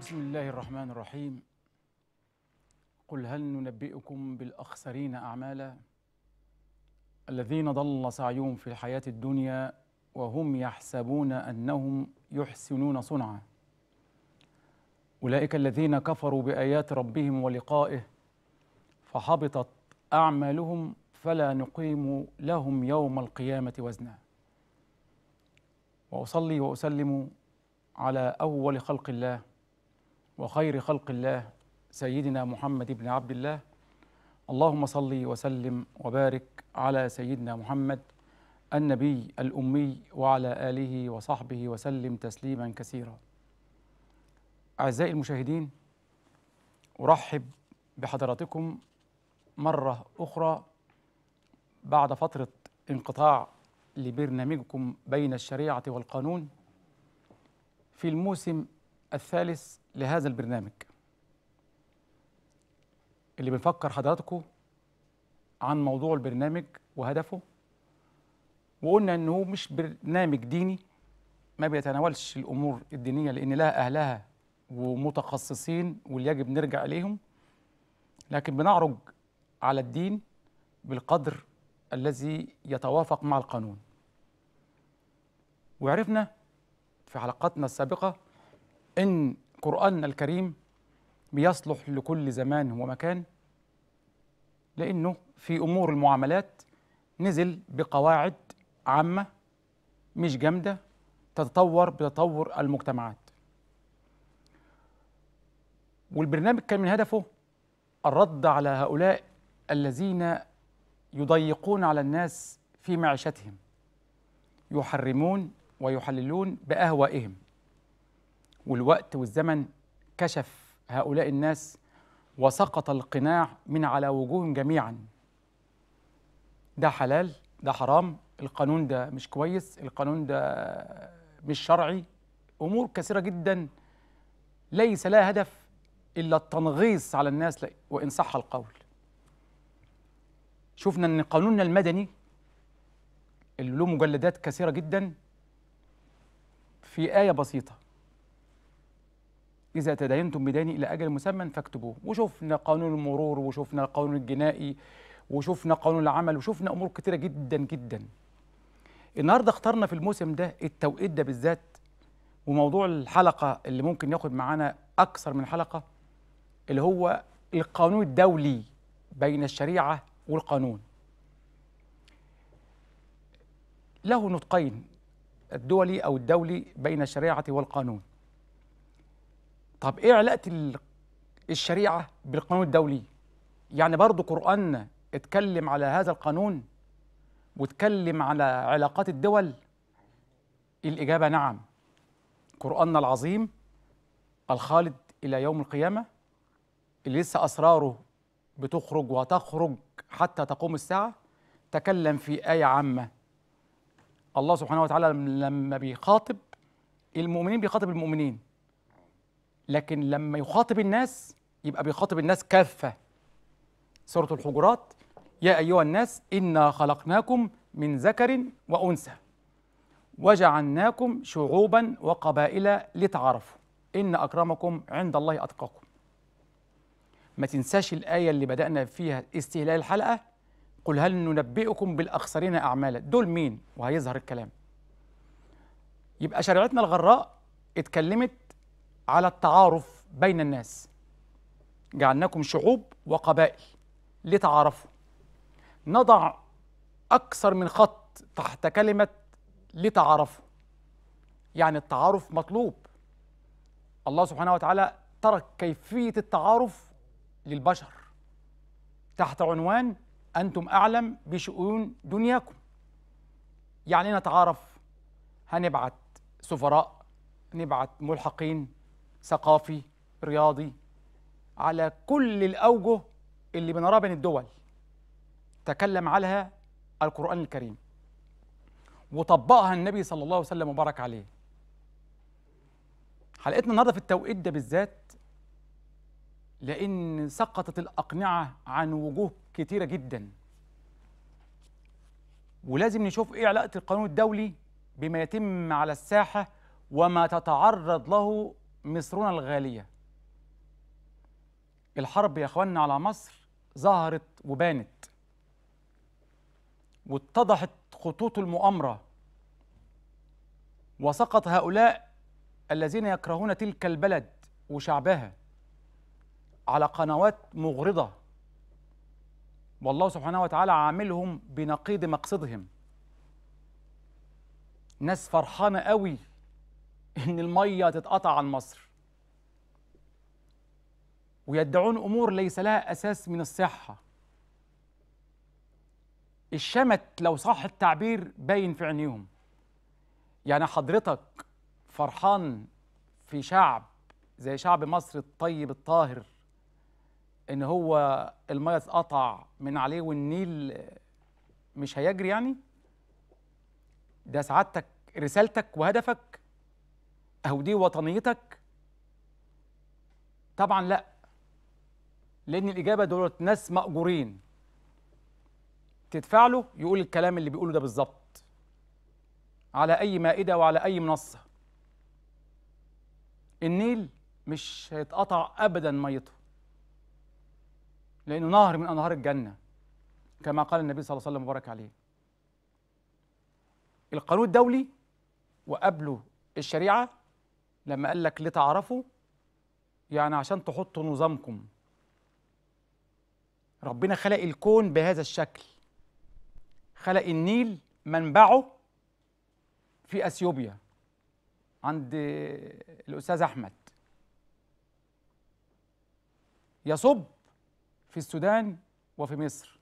بسم الله الرحمن الرحيم قل هل ننبئكم بالاخسرين اعمالا الذين ضل سعيهم في الحياه الدنيا وهم يحسبون انهم يحسنون صنعا اولئك الذين كفروا بايات ربهم ولقائه فحبطت اعمالهم فلا نقيم لهم يوم القيامه وزنا واصلي واسلم على اول خلق الله وخير خلق الله سيدنا محمد بن عبد الله اللهم صل وسلم وبارك على سيدنا محمد النبي الأمي وعلى آله وصحبه وسلم تسليما كثيرا أعزائي المشاهدين أرحب بحضراتكم مرة أخرى بعد فترة انقطاع لبرنامجكم بين الشريعة والقانون في الموسم الثالث لهذا البرنامج اللي بنفكر حضراتكم عن موضوع البرنامج وهدفه وقلنا انه مش برنامج ديني ما بيتناولش الامور الدينيه لان لها اهلها ومتخصصين واللي يجب نرجع اليهم لكن بنعرج على الدين بالقدر الذي يتوافق مع القانون وعرفنا في حلقاتنا السابقه إن قرآننا الكريم بيصلح لكل زمان ومكان لأنه في أمور المعاملات نزل بقواعد عامة مش جامدة تتطور بتطور المجتمعات والبرنامج كان من هدفه الرد على هؤلاء الذين يضيقون على الناس في معيشتهم يحرمون ويحللون بأهوائهم والوقت والزمن كشف هؤلاء الناس وسقط القناع من على وجوههم جميعا ده حلال ده حرام القانون ده مش كويس القانون ده مش شرعي امور كثيره جدا ليس لها هدف الا التنغيص على الناس وان صح القول شفنا ان قانوننا المدني اللي له مجلدات كثيره جدا في ايه بسيطه إذا تداينتم بداني إلى أجل مسمى فاكتبوه وشفنا قانون المرور وشفنا القانون الجنائي وشفنا قانون العمل وشفنا أمور كتيرة جدا جدا النهاردة اخترنا في الموسم ده التوقيت ده بالذات وموضوع الحلقة اللي ممكن ياخد معانا أكثر من حلقة اللي هو القانون الدولي بين الشريعة والقانون له نطقين الدولي أو الدولي بين الشريعة والقانون طب ايه علاقه الشريعه بالقانون الدولي يعني برضو قرآننا اتكلم على هذا القانون واتكلم على علاقات الدول الإجابة نعم قرآننا العظيم الخالد إلى يوم القيامة اللي لسه أسراره بتخرج وتخرج حتى تقوم الساعة تكلم في آية عامة الله سبحانه وتعالى لما بيخاطب المؤمنين بيخاطب المؤمنين لكن لما يخاطب الناس يبقى بيخاطب الناس كافة سورة الحجرات يا أيها الناس إنا خلقناكم من ذكر وأنثى وجعلناكم شعوبا وقبائل لتعارفوا إن أكرمكم عند الله أتقاكم ما تنساش الآية اللي بدأنا فيها استهلال الحلقة قل هل ننبئكم بالأخسرين أعمالا دول مين وهيظهر الكلام يبقى شريعتنا الغراء اتكلمت على التعارف بين الناس جعلناكم شعوب وقبائل لتعارفوا نضع أكثر من خط تحت كلمة لتعارفوا يعني التعارف مطلوب الله سبحانه وتعالى ترك كيفية التعارف للبشر تحت عنوان أنتم أعلم بشؤون دنياكم يعني نتعارف هنبعت سفراء نبعت ملحقين ثقافي رياضي على كل الأوجه اللي بنراها بين الدول تكلم عليها القرآن الكريم وطبقها النبي صلى الله عليه وسلم وبارك عليه حلقتنا النهارده في التوقيت ده بالذات لأن سقطت الأقنعة عن وجوه كتيرة جدا ولازم نشوف إيه علاقة القانون الدولي بما يتم على الساحة وما تتعرض له مصرنا الغالية الحرب يا اخواننا على مصر ظهرت وبانت واتضحت خطوط المؤامرة وسقط هؤلاء الذين يكرهون تلك البلد وشعبها على قنوات مغرضة والله سبحانه وتعالى عاملهم بنقيض مقصدهم ناس فرحانة قوي ان الميه تتقطع عن مصر ويدعون امور ليس لها اساس من الصحه الشمت لو صح التعبير باين في عينيهم يعني حضرتك فرحان في شعب زي شعب مصر الطيب الطاهر ان هو الميه تتقطع من عليه والنيل مش هيجري يعني ده سعادتك رسالتك وهدفك أهو دي وطنيتك طبعا لا لأن الإجابة دول ناس مأجورين تدفع له يقول الكلام اللي بيقوله ده بالظبط على أي مائدة وعلى أي منصة النيل مش هيتقطع أبدا ميته لأنه نهر من أنهار الجنة كما قال النبي صلى الله عليه وسلم وبارك عليه القانون الدولي وقبله الشريعة لما قال لك لتعرفوا يعني عشان تحطوا نظامكم ربنا خلق الكون بهذا الشكل خلق النيل منبعه في اثيوبيا عند الاستاذ احمد يصب في السودان وفي مصر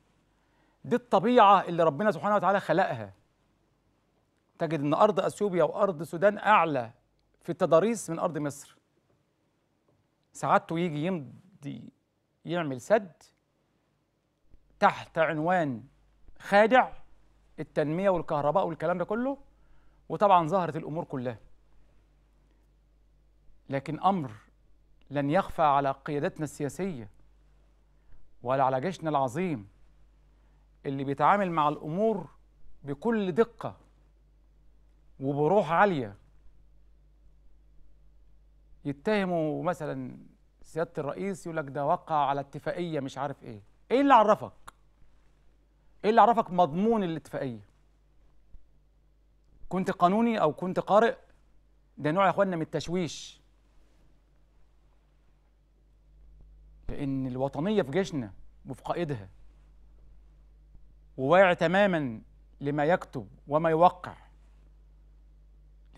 دي الطبيعه اللي ربنا سبحانه وتعالى خلقها تجد ان ارض اثيوبيا وارض السودان اعلى في التضاريس من أرض مصر سعادته يجي يمضي يعمل سد تحت عنوان خادع التنمية والكهرباء والكلام ده كله وطبعا ظهرت الأمور كلها لكن أمر لن يخفى على قيادتنا السياسية ولا على جيشنا العظيم اللي بيتعامل مع الأمور بكل دقة وبروح عالية يتهموا مثلا سياده الرئيس يقول لك ده وقع على اتفاقيه مش عارف ايه ايه اللي عرفك ايه اللي عرفك مضمون الاتفاقيه كنت قانوني او كنت قارئ ده نوع يا اخواننا من التشويش لان الوطنيه في جيشنا وفي قائدها وواعي تماما لما يكتب وما يوقع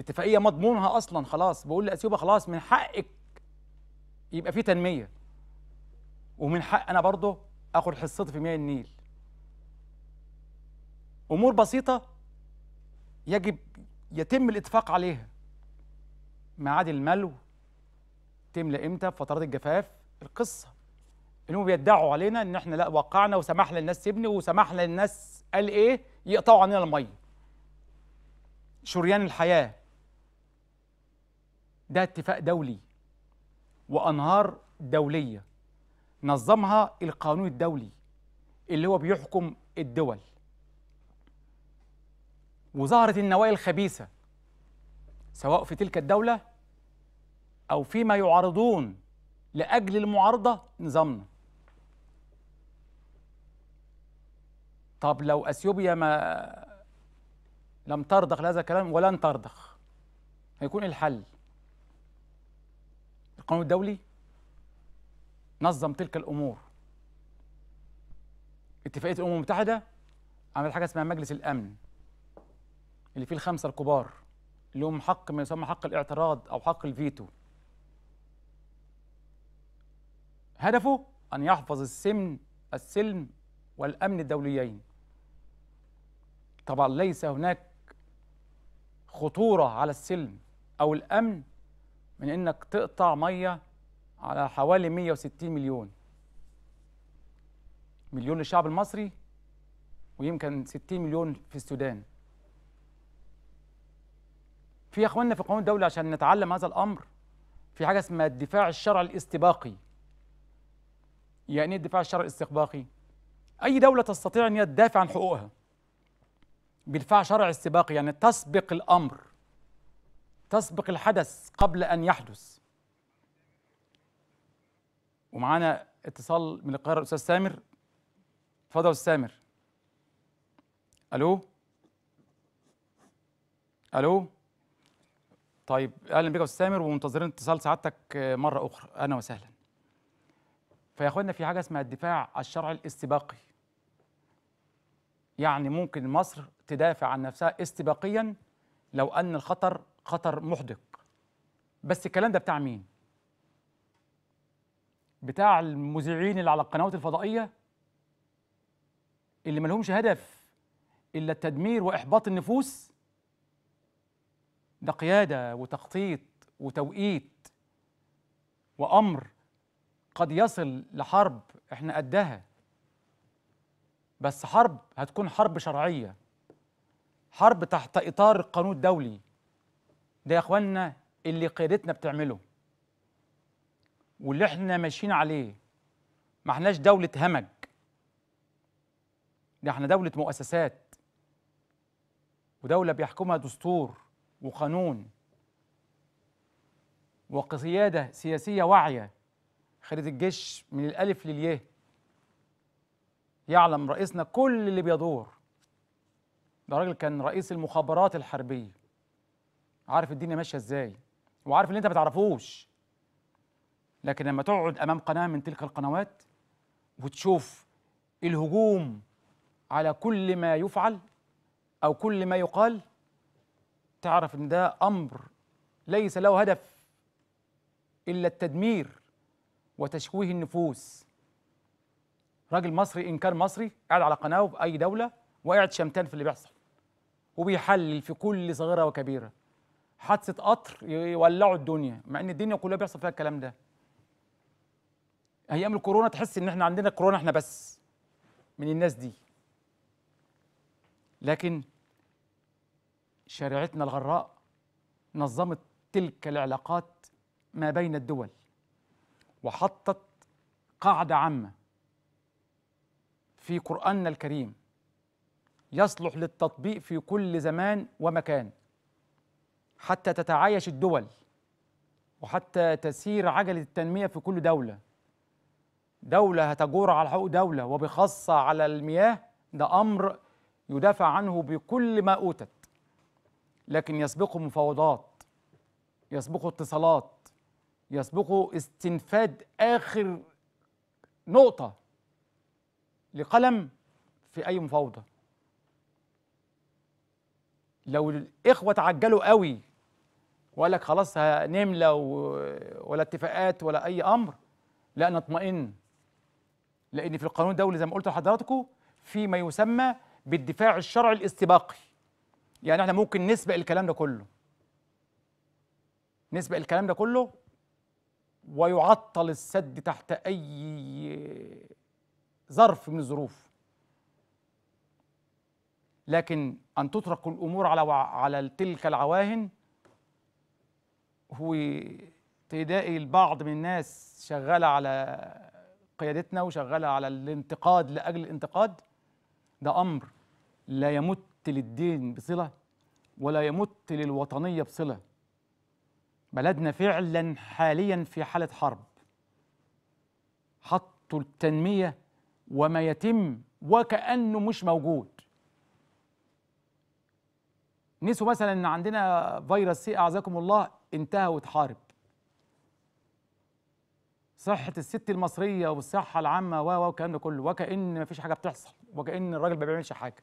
اتفاقيه مضمونها اصلا خلاص بقول لاثيوبيا خلاص من حقك يبقى في تنميه ومن حق انا برضه اخد حصتي في مياه النيل امور بسيطه يجب يتم الاتفاق عليها ميعاد الملو تملى امتى فترات الجفاف القصه انهم بيدعوا علينا ان احنا لا وقعنا وسمح للناس تبني وسمح للناس قال ايه يقطعوا عننا الميه شريان الحياه ده اتفاق دولي وأنهار دولية نظمها القانون الدولي اللي هو بيحكم الدول وظهرت النوايا الخبيثة سواء في تلك الدولة أو فيما يعارضون لأجل المعارضة نظامنا طب لو أثيوبيا ما لم ترضخ لهذا الكلام ولن ترضخ هيكون الحل القانون الدولي نظم تلك الامور اتفاقيه الامم المتحده عملت حاجه اسمها مجلس الامن اللي فيه الخمسه الكبار لهم حق ما يسمى حق الاعتراض او حق الفيتو هدفه ان يحفظ السمن السلم والامن الدوليين طبعا ليس هناك خطوره على السلم او الامن من انك تقطع ميه على حوالي 160 مليون مليون للشعب المصري ويمكن 60 مليون في السودان في يا اخواننا في قانون الدولة عشان نتعلم هذا الامر في حاجه اسمها الدفاع الشرعي الاستباقي يعني ايه الدفاع الشرعي الاستباقي اي دوله تستطيع ان هي تدافع عن حقوقها بدفاع شرعي استباقي يعني تسبق الامر تسبق الحدث قبل أن يحدث ومعانا اتصال من القاهرة الأستاذ سامر اتفضل أستاذ سامر ألو ألو طيب أهلا بك يا أستاذ سامر ومنتظرين اتصال سعادتك مرة أخرى أهلا وسهلا فيا إخواننا في حاجة اسمها الدفاع الشرعي الاستباقي يعني ممكن مصر تدافع عن نفسها استباقيا لو أن الخطر خطر محدق بس الكلام ده بتاع مين بتاع المذيعين اللي على القنوات الفضائيه اللي ملهمش هدف الا التدمير واحباط النفوس ده قياده وتخطيط وتوقيت وامر قد يصل لحرب احنا قدها بس حرب هتكون حرب شرعيه حرب تحت اطار القانون الدولي ده يا اخوانا اللي قيادتنا بتعمله واللي احنا ماشيين عليه ما احناش دولة همج ده احنا دولة مؤسسات ودولة بيحكمها دستور وقانون وقيادة سياسية واعية خريج الجيش من الألف للياء يعلم رئيسنا كل اللي بيدور ده راجل كان رئيس المخابرات الحربية عارف الدنيا ماشيه ازاي وعارف اللي انت ما تعرفوش لكن لما تقعد امام قناه من تلك القنوات وتشوف الهجوم على كل ما يفعل او كل ما يقال تعرف ان ده امر ليس له هدف الا التدمير وتشويه النفوس راجل مصري ان كان مصري قاعد على قناه في اي دوله وقاعد شمتان في اللي بيحصل وبيحلل في كل صغيره وكبيره حادثه قطر يولعوا الدنيا مع ان الدنيا كلها بيحصل فيها الكلام ده ايام الكورونا تحس ان احنا عندنا كورونا احنا بس من الناس دي لكن شريعتنا الغراء نظمت تلك العلاقات ما بين الدول وحطت قاعده عامه في قراننا الكريم يصلح للتطبيق في كل زمان ومكان حتى تتعايش الدول وحتى تسير عجلة التنمية في كل دولة دولة هتجور على حقوق دولة وبخاصة على المياه ده أمر يدافع عنه بكل ما أوتت لكن يسبقه مفاوضات يسبقه اتصالات يسبقه استنفاد آخر نقطة لقلم في أي مفاوضة لو الإخوة تعجلوا قوي وقال لك خلاص نملة ولا اتفاقات ولا أي أمر لا نطمئن لأن في القانون الدولي زي ما قلت لحضراتكم في ما يسمى بالدفاع الشرعي الاستباقي يعني احنا ممكن نسبق الكلام ده كله نسبق الكلام ده كله ويعطل السد تحت أي ظرف من الظروف لكن أن تترك الأمور على على تلك العواهن هو تلاقي البعض من الناس شغاله على قيادتنا وشغاله على الانتقاد لاجل الانتقاد ده امر لا يمت للدين بصله ولا يمت للوطنيه بصله بلدنا فعلا حاليا في حاله حرب حطوا التنميه وما يتم وكانه مش موجود نسوا مثلا ان عندنا فيروس سي اعزكم الله انتهى واتحارب صحه الست المصريه والصحه العامه و و والكلام ده كله وكان مفيش حاجه بتحصل وكان الراجل ما بيعملش حاجه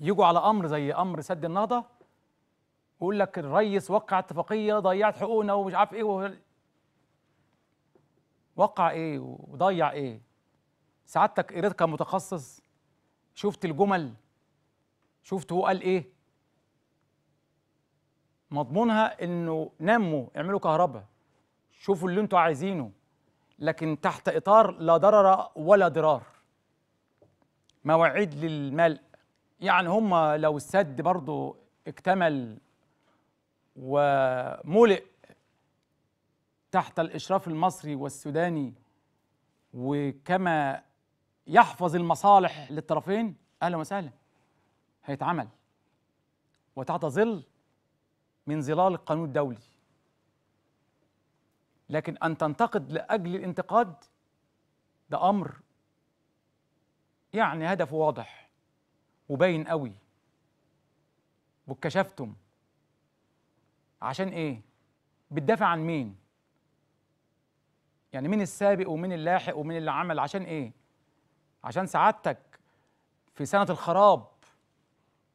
يجوا على امر زي امر سد النهضه ويقول لك الريس وقع اتفاقيه ضيعت حقوقنا ومش عارف ايه و... وقع ايه وضيع ايه سعادتك قريت كمتخصص شفت الجمل شفت هو قال ايه مضمونها انه نموا اعملوا كهرباء شوفوا اللي انتوا عايزينه لكن تحت اطار لا ضرر ولا ضرار مواعيد للملء يعني هم لو السد برضه اكتمل وملئ تحت الاشراف المصري والسوداني وكما يحفظ المصالح للطرفين اهلا وسهلا هيتعمل وتحت ظل من ظلال القانون الدولي لكن أن تنتقد لأجل الانتقاد ده أمر يعني هدفه واضح وباين قوي واتكشفتم عشان ايه بتدافع عن مين يعني مين السابق ومين اللاحق ومين اللي عمل عشان ايه عشان سعادتك في سنة الخراب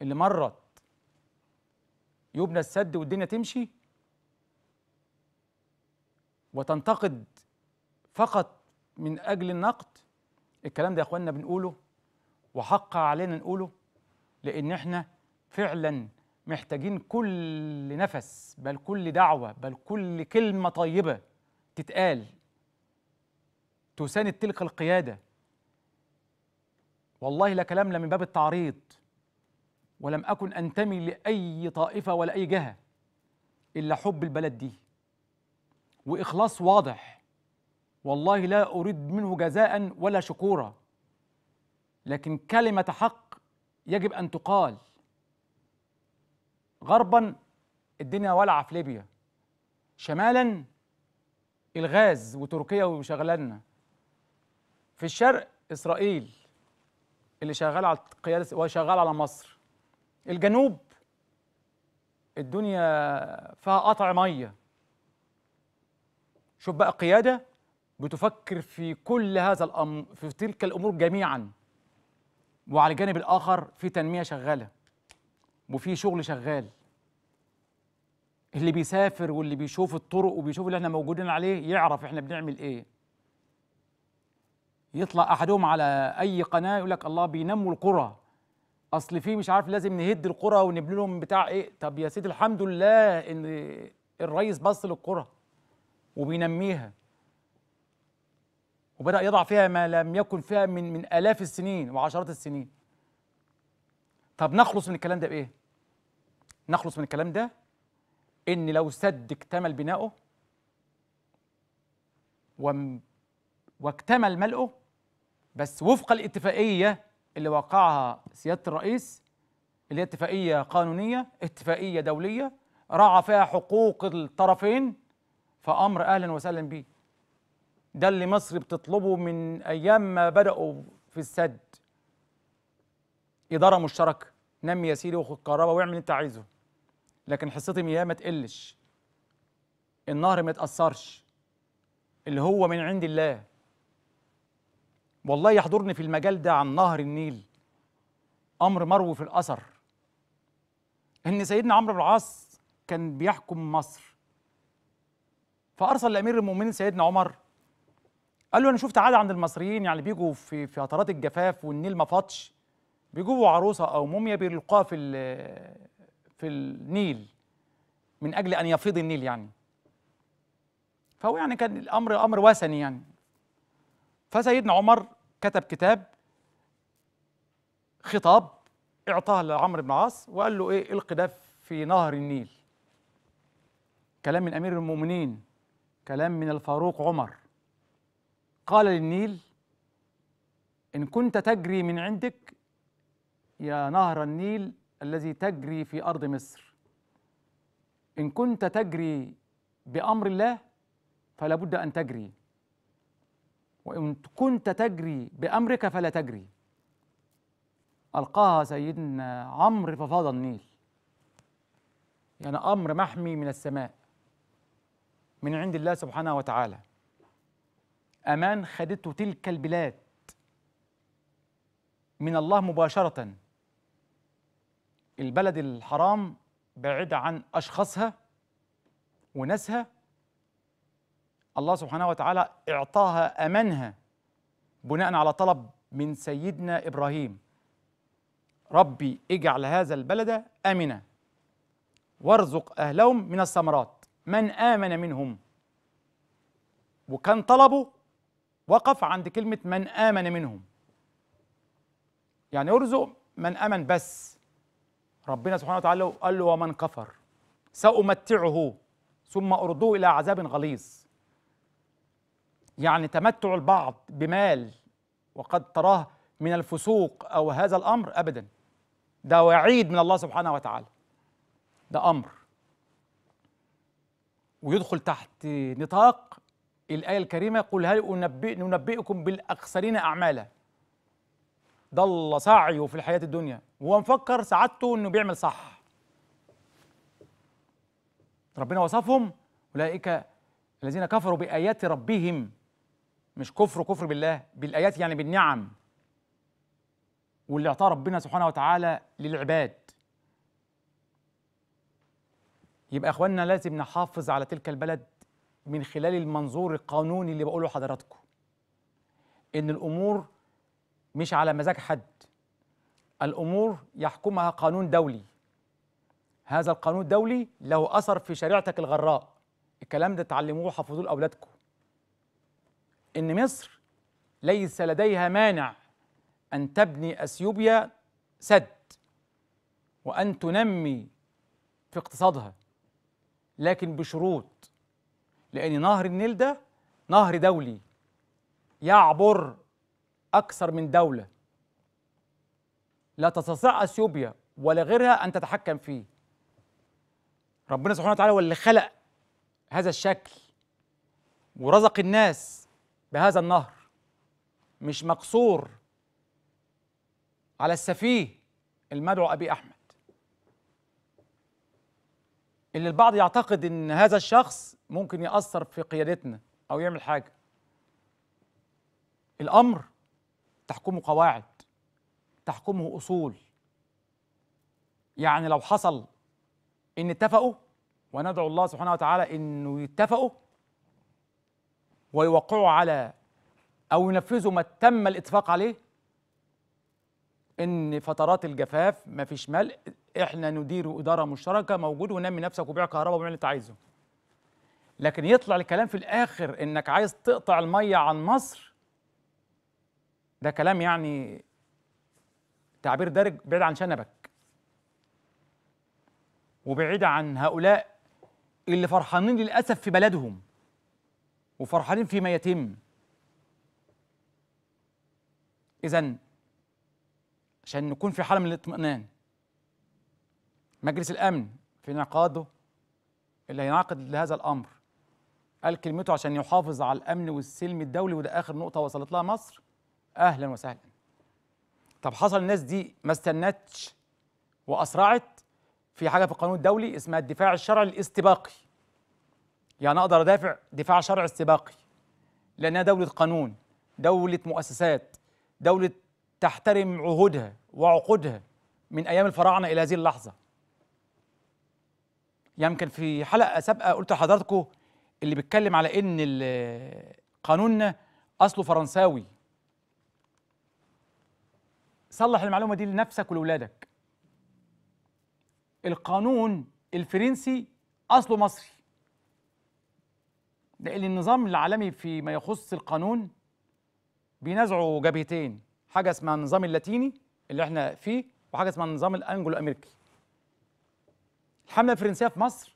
اللي مرت يبنى السد والدنيا تمشي وتنتقد فقط من اجل النقد الكلام ده يا اخواننا بنقوله وحق علينا نقوله لان احنا فعلا محتاجين كل نفس بل كل دعوه بل كل كلمه طيبه تتقال تساند تلك القياده والله لا كلام لا من باب التعريض ولم أكن أنتمي لأي طائفة ولا أي جهة إلا حب البلد دي وإخلاص واضح والله لا أريد منه جزاء ولا شكورا لكن كلمة حق يجب أن تقال غربا الدنيا ولعة في ليبيا شمالا الغاز وتركيا وشغلنا في الشرق إسرائيل اللي شغال على القيادة وشغال على مصر الجنوب الدنيا فيها قطع ميه شوف بقى قياده بتفكر في كل هذا الامر في تلك الامور جميعا وعلى الجانب الاخر في تنميه شغاله وفي شغل شغال اللي بيسافر واللي بيشوف الطرق وبيشوف اللي احنا موجودين عليه يعرف احنا بنعمل ايه يطلع احدهم على اي قناه يقول لك الله بينموا القرى اصل في مش عارف لازم نهد القرى ونبني لهم بتاع ايه طب يا سيدي الحمد لله ان الرئيس بص للقرى وبينميها وبدا يضع فيها ما لم يكن فيها من من الاف السنين وعشرات السنين طب نخلص من الكلام ده بايه نخلص من الكلام ده ان لو سد اكتمل بناؤه واكتمل ملؤه بس وفق الاتفاقيه اللي وقعها سياده الرئيس اللي هي اتفاقيه قانونيه اتفاقيه دوليه راعى فيها حقوق الطرفين فامر اهلا وسهلا به ده اللي مصر بتطلبه من ايام ما بداوا في السد اداره مشتركه نمي يا سيدي وخد كهرباء واعمل اللي انت عايزه لكن حصتي مياه ما تقلش النهر ما يتاثرش اللي هو من عند الله والله يحضرني في المجال ده عن نهر النيل امر مروي في الاثر ان سيدنا عمرو بن العاص كان بيحكم مصر فارسل لامير المؤمنين سيدنا عمر قال له انا شفت عاده عند المصريين يعني بيجوا في فترات الجفاف والنيل ما فاضش بيجوا عروسه او موميا بيلقاها في في النيل من اجل ان يفيض النيل يعني فهو يعني كان الامر امر وثني يعني فسيدنا عمر كتب كتاب خطاب اعطاه لعمرو بن العاص وقال له ايه القي ده في نهر النيل كلام من امير المؤمنين كلام من الفاروق عمر قال للنيل ان كنت تجري من عندك يا نهر النيل الذي تجري في ارض مصر ان كنت تجري بامر الله فلا بد ان تجري وإن كنت تجري بأمرك فلا تجري ألقاها سيدنا عمرو ففاض النيل يعني أمر محمي من السماء من عند الله سبحانه وتعالى أمان خدته تلك البلاد من الله مباشرة البلد الحرام بعيدة عن أشخاصها وناسها الله سبحانه وتعالى اعطاها امانها بناء على طلب من سيدنا ابراهيم ربي اجعل هذا البلد امنا وارزق اهلهم من الثمرات من امن منهم وكان طلبه وقف عند كلمه من امن منهم يعني ارزق من امن بس ربنا سبحانه وتعالى قال له ومن كفر سامتعه ثم اردوه الى عذاب غليظ يعني تمتع البعض بمال وقد تراه من الفسوق أو هذا الأمر أبدا ده وعيد من الله سبحانه وتعالى ده أمر ويدخل تحت نطاق الآية الكريمة قل هل أنبئ ننبئكم بالأخسرين أعمالا ضل سعيه في الحياة الدنيا وهو مفكر سعادته أنه بيعمل صح ربنا وصفهم أولئك الذين كفروا بآيات ربهم مش كفر كفر بالله بالايات يعني بالنعم واللي اعطاه ربنا سبحانه وتعالى للعباد يبقى اخواننا لازم نحافظ على تلك البلد من خلال المنظور القانوني اللي بقوله لحضراتكم ان الامور مش على مزاج حد الامور يحكمها قانون دولي هذا القانون الدولي له اثر في شريعتك الغراء الكلام ده اتعلموه وحفظوه لاولادكم ان مصر ليس لديها مانع ان تبني اثيوبيا سد وان تنمي في اقتصادها لكن بشروط لان نهر النيل ده نهر دولي يعبر اكثر من دوله لا تستطيع اثيوبيا ولا غيرها ان تتحكم فيه ربنا سبحانه وتعالى هو اللي خلق هذا الشكل ورزق الناس بهذا النهر مش مقصور على السفيه المدعو أبي أحمد اللي البعض يعتقد ان هذا الشخص ممكن يأثر في قيادتنا أو يعمل حاجة الأمر تحكمه قواعد تحكمه أصول يعني لو حصل إن اتفقوا وندعو الله سبحانه وتعالى إنه يتفقوا ويوقعوا على أو ينفذوا ما تم الاتفاق عليه إن فترات الجفاف ما فيش ملء إحنا ندير إدارة مشتركة موجود ونمي نفسك وبيع كهرباء واعمل اللي أنت عايزه لكن يطلع الكلام في الآخر إنك عايز تقطع المية عن مصر ده كلام يعني تعبير دارج بعيد عن شنبك وبعيد عن هؤلاء اللي فرحانين للأسف في بلدهم وفرحانين فيما يتم إذا عشان نكون في حالة من الاطمئنان مجلس الأمن في انعقاده اللي هينعقد لهذا الأمر قال كلمته عشان يحافظ على الأمن والسلم الدولي وده آخر نقطة وصلت لها مصر أهلا وسهلا طب حصل الناس دي ما استنتش وأسرعت في حاجة في القانون الدولي اسمها الدفاع الشرعي الاستباقي يعني اقدر ادافع دفاع شرعي استباقي لانها دوله قانون دوله مؤسسات دوله تحترم عهودها وعقودها من ايام الفراعنه الى هذه اللحظه يمكن يعني في حلقه سابقه قلت لحضراتكم اللي بيتكلم على ان قانوننا اصله فرنساوي صلح المعلومه دي لنفسك ولولادك القانون الفرنسي اصله مصري لأن النظام العالمي فيما يخص القانون بينازعه جبهتين حاجة اسمها النظام اللاتيني اللي احنا فيه وحاجة اسمها النظام الأنجلو أمريكي الحملة الفرنسية في مصر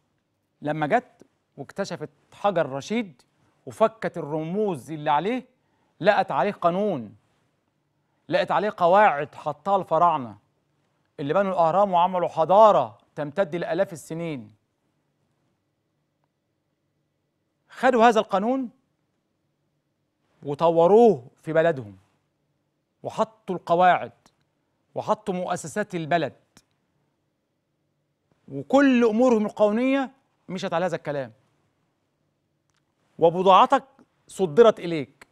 لما جت واكتشفت حجر رشيد وفكت الرموز اللي عليه لقت عليه قانون لقت عليه قواعد حطها الفراعنة اللي بنوا الأهرام وعملوا حضارة تمتد لآلاف السنين خدوا هذا القانون وطوروه في بلدهم وحطوا القواعد وحطوا مؤسسات البلد وكل امورهم القانونيه مشت على هذا الكلام وبضاعتك صدرت اليك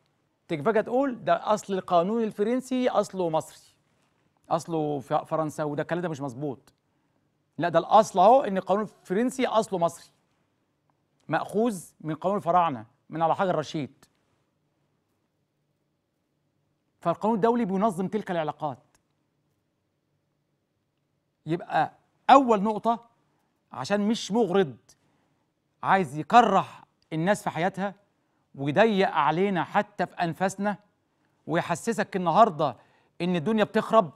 تيجي فجاه تقول ده اصل القانون الفرنسي اصله مصري اصله فرنسا وده الكلام ده مش مظبوط لا ده الاصل اهو ان القانون الفرنسي اصله مصري مأخوذ من قانون الفراعنة من على حجر رشيد فالقانون الدولي بينظم تلك العلاقات يبقى أول نقطة عشان مش مغرض عايز يكرح الناس في حياتها ويضيق علينا حتى في أنفاسنا ويحسسك النهارده إن الدنيا بتخرب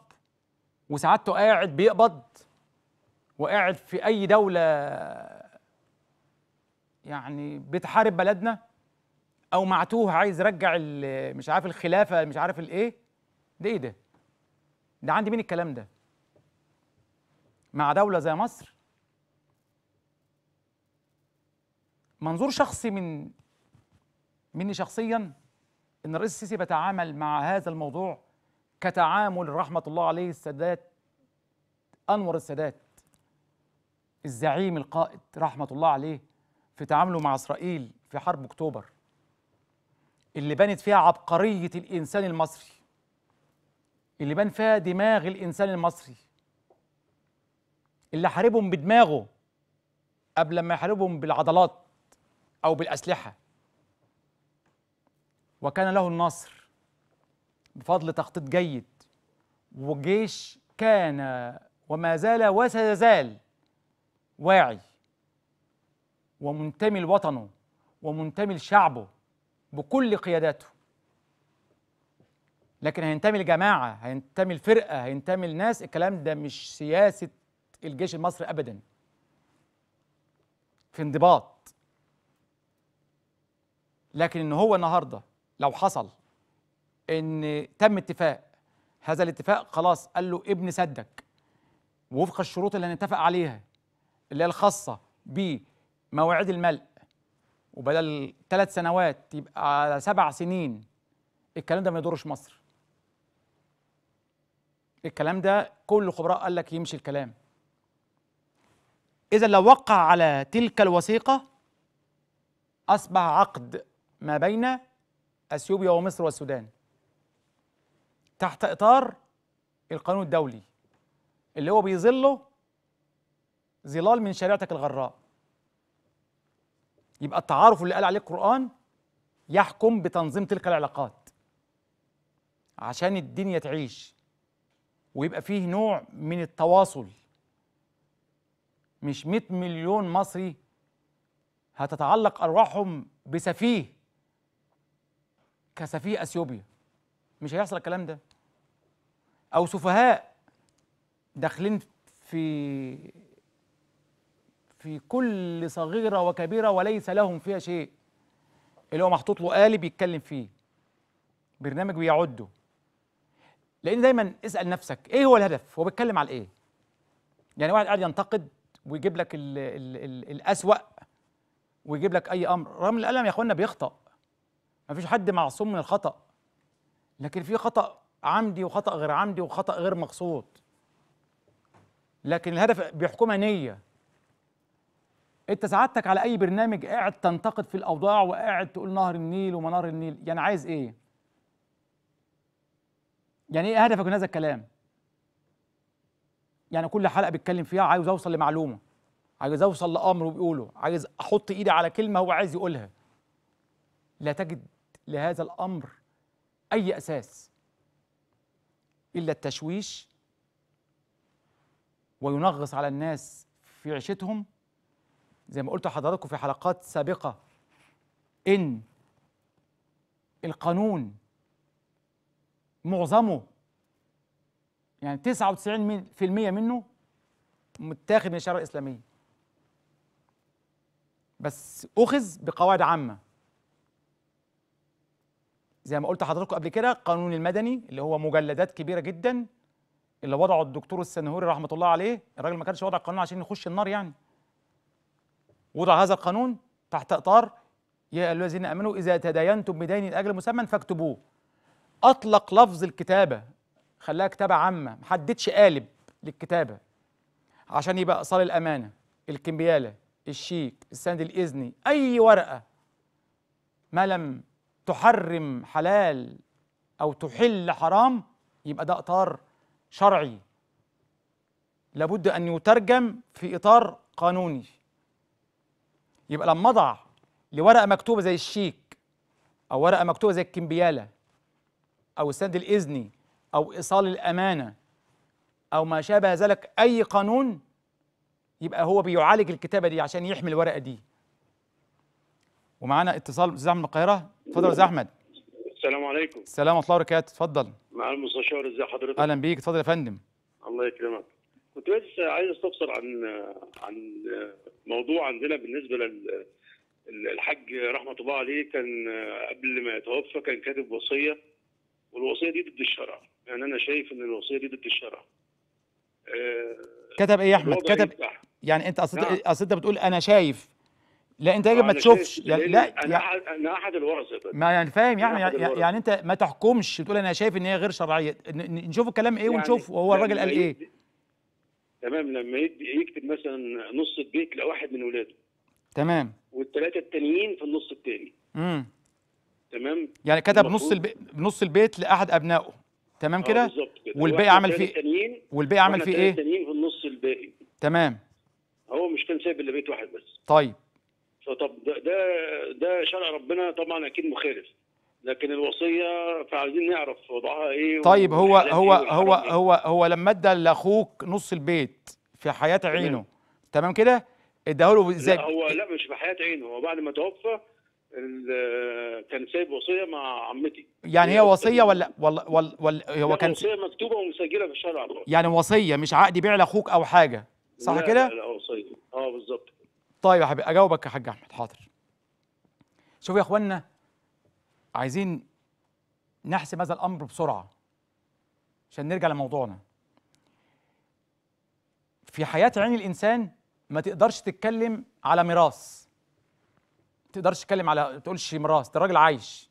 وسعادته قاعد بيقبض وقاعد في أي دولة يعني بتحارب بلدنا او معتوه عايز يرجع مش عارف الخلافه مش عارف الايه ده ايه ده ده عندي مين الكلام ده مع دوله زي مصر منظور شخصي من مني شخصيا ان الرئيس السيسي بتعامل مع هذا الموضوع كتعامل رحمه الله عليه السادات انور السادات الزعيم القائد رحمه الله عليه في تعامله مع إسرائيل في حرب أكتوبر اللي بنت فيها عبقرية الإنسان المصري اللي بان فيها دماغ الإنسان المصري اللي حاربهم بدماغه قبل ما يحاربهم بالعضلات أو بالأسلحة وكان له النصر بفضل تخطيط جيد والجيش كان وما زال وسيزال واعي ومنتمي لوطنه ومنتمي لشعبه بكل قياداته لكن هينتمي لجماعة هينتمي لفرقة هينتمي لناس الكلام ده مش سياسة الجيش المصري أبدا في انضباط لكن ان هو النهارده لو حصل ان تم اتفاق هذا الاتفاق خلاص قال له ابن سدك وفق الشروط اللي هنتفق عليها اللي هي الخاصه ب مواعيد الملء وبدل ثلاث سنوات يبقى على سبع سنين الكلام ده ما يضرش مصر الكلام ده كل خبراء قال لك يمشي الكلام اذا لو وقع على تلك الوثيقه اصبح عقد ما بين اثيوبيا ومصر والسودان تحت اطار القانون الدولي اللي هو بيظله ظلال من شريعتك الغراء يبقى التعارف اللي قال عليه القرآن يحكم بتنظيم تلك العلاقات عشان الدنيا تعيش ويبقى فيه نوع من التواصل مش 100 مليون مصري هتتعلق ارواحهم بسفيه كسفيه اثيوبيا مش هيحصل الكلام ده او سفهاء داخلين في في كل صغيرة وكبيرة وليس لهم فيها شيء اللي هو محطوط له قالب بيتكلم فيه برنامج بيعده لان دايما اسال نفسك ايه هو الهدف هو بيتكلم على ايه يعني واحد قاعد ينتقد ويجيب لك الـ الـ الـ الاسوا ويجيب لك اي امر رغم الألم يا اخوانا بيخطا ما فيش حد معصوم من الخطا لكن في خطا عمدي وخطا غير عمدي وخطا غير مقصود لكن الهدف بيحكمها نيه انت سعادتك على اي برنامج قاعد تنتقد في الاوضاع وقاعد تقول نهر النيل ومنار النيل يعني عايز ايه يعني ايه هدفك من هذا الكلام يعني كل حلقه بيتكلم فيها عايز اوصل لمعلومه عايز اوصل لامر بيقوله عايز احط ايدي على كلمه هو عايز يقولها لا تجد لهذا الامر اي اساس الا التشويش وينغص على الناس في عيشتهم زي ما قلت حضراتكم في حلقات سابقة إن القانون معظمه يعني 99% منه متاخد من الشريعة الإسلامية بس أخذ بقواعد عامة زي ما قلت حضراتكم قبل كده القانون المدني اللي هو مجلدات كبيرة جدا اللي وضعه الدكتور السنهوري رحمة الله عليه الراجل ما كانش وضع القانون عشان يخش النار يعني وضع هذا القانون تحت اطار يا ايها الذين امنوا اذا تداينتم بدين لاجل مسمى فاكتبوه اطلق لفظ الكتابه خلاها كتابه عامه ما حددش قالب للكتابه عشان يبقى ايصال الامانه الكمبياله الشيك السند الاذني اي ورقه ما لم تحرم حلال او تحل حرام يبقى ده اطار شرعي لابد ان يترجم في اطار قانوني يبقى لما اضع لورقه مكتوبه زي الشيك او ورقه مكتوبه زي الكمبياله او السند الاذني او ايصال الامانه او ما شابه ذلك اي قانون يبقى هو بيعالج الكتابه دي عشان يحمي الورقه دي ومعانا اتصال استاذ احمد من القاهره اتفضل استاذ احمد السلام عليكم السلام ورحمه الله وبركاته اتفضل مع المستشار ازي حضرتك اهلا بيك اتفضل يا فندم الله يكرمك كنت بس عايز استفسر عن عن موضوع عندنا بالنسبه لل الحاج رحمه الله عليه كان آه، قبل ما يتوفى كان كاتب وصيه والوصيه دي ضد الشرع يعني انا شايف ان الوصيه دي ضد الشرع آه كتب ايه يا احمد كتب يعني انت اصل نعم. اصل انت بتقول انا شايف لا انت يجب آه، ما تشوفش يعني لا انا يعني, يعني انا احد الورثه ما يعني فاهم يعني يعني, يعني انت ما تحكمش تقول انا شايف ان هي غير شرعيه نشوف الكلام ايه يعني ونشوف وهو الراجل قال ايه تمام لما يكتب مثلا نص البيت لواحد من ولاده تمام والثلاثه التانيين في النص الثاني امم تمام يعني كتب نص البيت نص البيت لاحد ابنائه تمام آه، كده آه والباقي عمل فيه والباقي عمل فيه ايه التانيين في النص الباقي تمام هو مش كان سايب الا بيت واحد بس طيب فطب ده ده شرع ربنا طبعا اكيد مخالف لكن الوصيه فعايزين نعرف وضعها ايه طيب هو هو إيه هو هو هو لما ادى لاخوك نص البيت في حياه عينه تمام كده اداه له ازاي لا هو لا مش في حياه عينه هو بعد ما توفى كان سايب وصيه مع عمتي يعني هي وصيه ولا ولا ولا, ولا هو كان وصيه مكتوبه ومسجله في الشرع يعني وصيه مش عقد بيع لاخوك او حاجه صح كده لا لا وصيه اه بالظبط طيب يا حبيبي اجاوبك يا حاج احمد حاضر شوف يا اخوانا عايزين نحسم هذا الامر بسرعه عشان نرجع لموضوعنا في حياه عين الانسان ما تقدرش تتكلم على ميراث ما تقدرش تتكلم على تقولش ميراث ده راجل عايش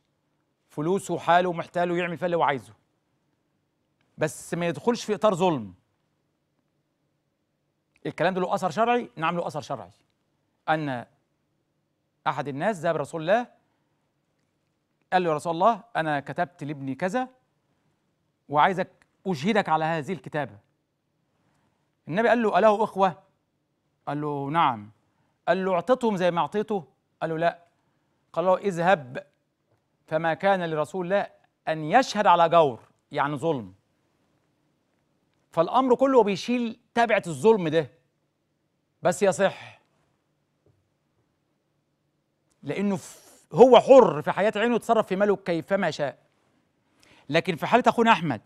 فلوسه وحاله ومحتاله ويعمل فيها اللي هو عايزه بس ما يدخلش في اطار ظلم الكلام ده له اثر شرعي نعم له اثر شرعي ان احد الناس ذهب رسول الله قال له يا رسول الله أنا كتبت لابني كذا وعايزك أشهدك على هذه الكتابة النبي قال له أله إخوة قال له نعم قال له أعطيتهم زي ما اعطيته قال له لا قال له اذهب فما كان لرسول الله أن يشهد على جور يعني ظلم فالأمر كله بيشيل تبعة الظلم ده بس يصح لأنه هو حر في حياة عينه يتصرف في ماله كيفما شاء لكن في حالة أخونا أحمد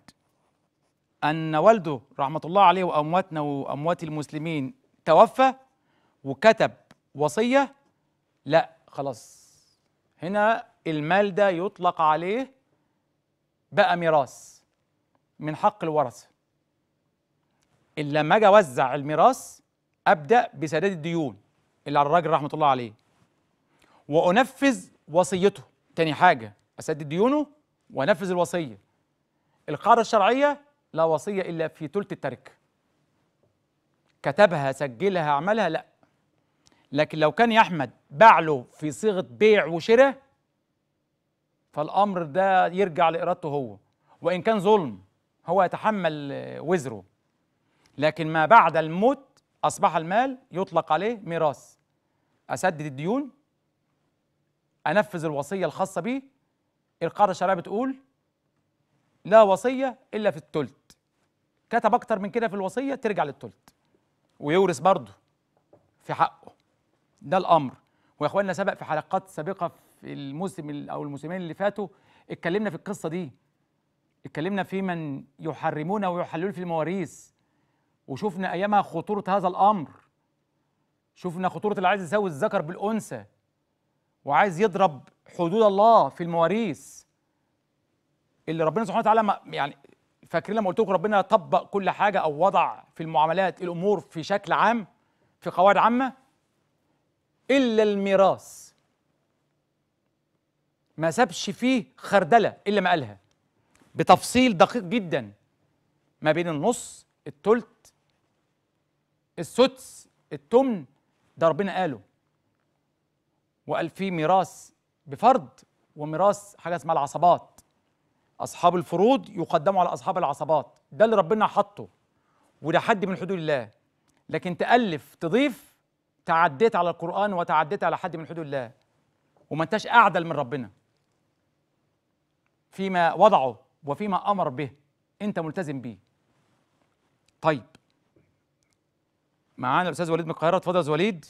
أن والده رحمة الله عليه وأمواتنا وأموات المسلمين توفى وكتب وصية لا خلاص هنا المال ده يطلق عليه بقى ميراث من حق الورثة إلا لما أجي أوزع الميراث أبدأ بسداد الديون اللي على الراجل رحمة الله عليه وانفذ وصيته تاني حاجه اسدد ديونه وانفذ الوصيه القاعده الشرعيه لا وصيه الا في ثلث الترك كتبها سجلها عملها لا لكن لو كان يا احمد باع له في صيغه بيع وشراء فالامر ده يرجع لارادته هو وان كان ظلم هو يتحمل وزره لكن ما بعد الموت اصبح المال يطلق عليه ميراث اسدد الديون انفذ الوصيه الخاصه بيه القاعده الشرعيه بتقول لا وصيه الا في الثلث كتب اكتر من كده في الوصيه ترجع للثلث ويورث برضه في حقه ده الامر ويا اخواننا سبق في حلقات سابقه في الموسم او الموسمين اللي فاتوا اتكلمنا في القصه دي اتكلمنا في من يحرمون ويحللون في المواريث وشفنا ايامها خطوره هذا الامر شفنا خطوره العايز يساوي الذكر بالانثى وعايز يضرب حدود الله في المواريث اللي ربنا سبحانه وتعالى يعني فاكرين لما قلت لكم ربنا طبق كل حاجه او وضع في المعاملات الامور في شكل عام في قواعد عامه الا الميراث ما سابش فيه خردله الا ما قالها بتفصيل دقيق جدا ما بين النص التلت السدس التمن ده ربنا قاله وقال في ميراث بفرض وميراث حاجه اسمها العصبات اصحاب الفروض يقدموا على اصحاب العصبات ده اللي ربنا حطه وده حد من حدود الله لكن تالف تضيف تعديت على القران وتعديت على حد من حدود الله وما انتش اعدل من ربنا فيما وضعه وفيما امر به انت ملتزم به طيب معانا الاستاذ وليد من القاهره اتفضل يا وليد